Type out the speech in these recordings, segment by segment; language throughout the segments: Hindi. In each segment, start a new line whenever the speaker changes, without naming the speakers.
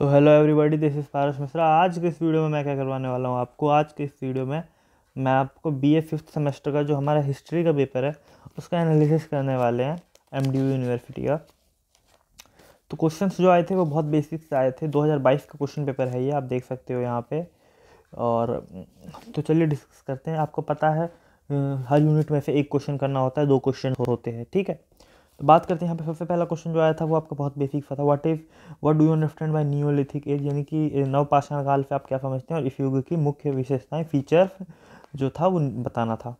तो hello everybody this is Paras Mishra आज के इस वीडियो में मैं क्या करवाने वाला हूँ आपको आज के इस वीडियो में मैं आपको बी ए फिफ्थ सेमेस्टर का जो हमारा हिस्ट्री का पेपर है उसका एनालिसिस करने वाले हैं एम डी यू यूनिवर्सिटी का तो क्वेश्चंस जो आए थे वो बहुत बेसिक से आए थे 2022 का क्वेश्चन पेपर है ये आप देख सकते हो यहाँ पे और तो चलिए डिस्कस करते हैं आपको पता है हर यूनिट में से एक क्वेश्चन करना होता है दो क्वेश्चन होते हैं ठीक है तो बात करते हैं यहाँ पे सबसे पहला क्वेश्चन जो आया था वो आपका बहुत बेसिक सा था what if what do you understand by neolithic age यानी कि नवपाषाण काल से आप क्या समझते हैं और इस युग की मुख्य विशेषताएं फीचर जो था वो बताना था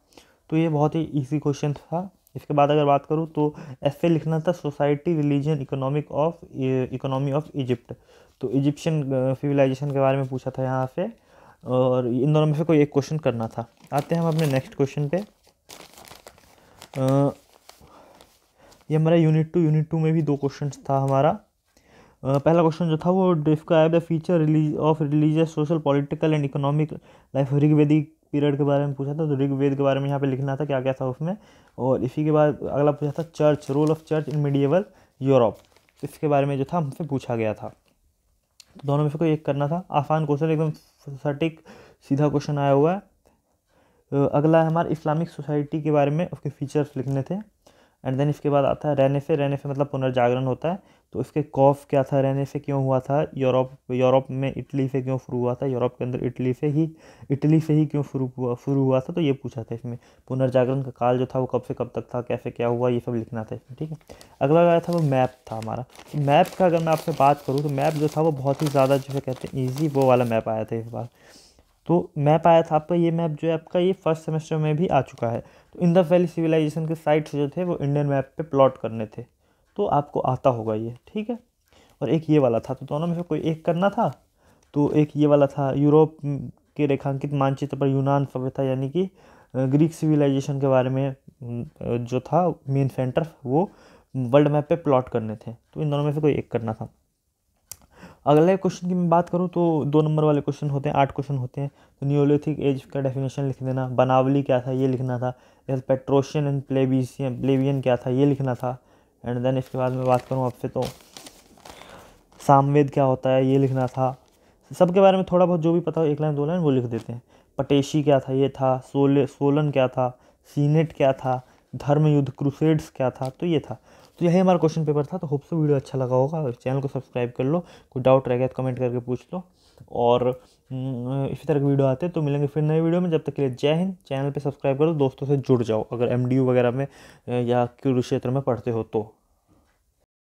तो ये बहुत ही ईजी क्वेश्चन था इसके बाद अगर बात करूँ तो ऐसे लिखना था society religion economic of economy of Egypt तो इजिप्शियन सिविलाइजेशन के बारे में पूछा था यहाँ से और इन दोनों में से कोई एक क्वेश्चन करना था आते हैं हम अपने नेक्स्ट क्वेश्चन पे ये हमारा यूनिट टू यूनिट टू में भी दो क्वेश्चन था हमारा पहला क्वेश्चन जो था वो describe the feature release of religious social political and economic life ऋग्वेदिक पीरियड के बारे में पूछा था तो ऋग्वेद के बारे में यहाँ पे लिखना था क्या क्या था उसमें और इसी के बाद अगला पूछा था church role of church in medieval Europe इसके बारे में जो था हमसे पूछा गया था तो दोनों में से कोई एक करना था आसान क्वेश्चन एकदम सटीक सीधा क्वेश्चन आया हुआ है अगला है हमारा इस्लामिक सोसाइटी के बारे में उसके फीचर्स लिखने थे एंड देन इसके बाद आता है रेनेफे रेनेफे मतलब पुनर्जागरण होता है तो इसके कॉफ क्या था रेनेफे क्यों हुआ था यूरोप यूरोप में इटली से क्यों शुरू हुआ था यूरोप के अंदर इटली से ही इटली से ही क्यों शुरू हुआ शुरू हुआ था तो ये पूछा था इसमें पुनर्जागरण का काल जो था वो कब से कब तक था कैसे क्या हुआ ये सब लिखना था इसमें ठीक है अगला आया था वो मैप था हमारा मैप का अगर मैं आपसे बात करूँ तो मैप जो था वो बहुत ही ज़्यादा जो है कहते हैं ईजी वो वाला मैप आया था इस बार तो मैप आया था आपका ये मैप जो है आपका ये फर्स्ट सेमेस्टर में भी आ चुका है तो इंदर वैली सिविलाइजेशन के साइट्स जो थे वो इंडियन मैप पे प्लॉट करने थे तो आपको आता होगा ये ठीक है और एक ये वाला था तो दोनों में से कोई एक करना था तो एक ये वाला था यूरोप के रेखांकित मानचित्र पर यूनान सभ्यता यानी कि ग्रीक सिविलाइजेशन के बारे में जो था मेन सेंटर वो वर्ल्ड मैप पे प्लॉट करने थे तो इन दोनों में से कोई एक करना था अगले क्वेश्चन की मैं बात करूँ तो दो नंबर वाले क्वेश्चन होते हैं आठ क्वेश्चन होते हैं तो न्योलिथिक एज का डेफिनेशन लिख देना बनावली क्या था ये लिखना था या पेट्रोशियन एंड प्लेबीसियन प्लेबियन क्या था ये लिखना था एंड देन इसके बाद मैं बात करूँ आपसे तो सामवेद क्या होता है ये लिखना था सब के बारे में थोड़ा बहुत जो भी पता हो एक लाइन दो लाइन वो लिख देते हैं पटेशी क्या था ये था सोले सोलन क्या था सीनेट क्या था धर्म युद्ध क्रूसेड्स क्या था तो ये था तो यही हमारा क्वेश्चन पेपर था तो होप से वीडियो अच्छा लगा होगा चैनल को सब्सक्राइब कर लो कोई डाउट रह गया तो कमेंट करके पूछ लो और हम्म, इसी तरह के वीडियो आते हैं तो मिलेंगे फिर नए वीडियो में जब तक के लिए जय हिंद चैनल पे सब्सक्राइब करो दोस्तों से जुड़ जाओ अगर एमडीयू वगैरह में या कुरुक्षेत्र क्षेत्र में पढ़ते हो तो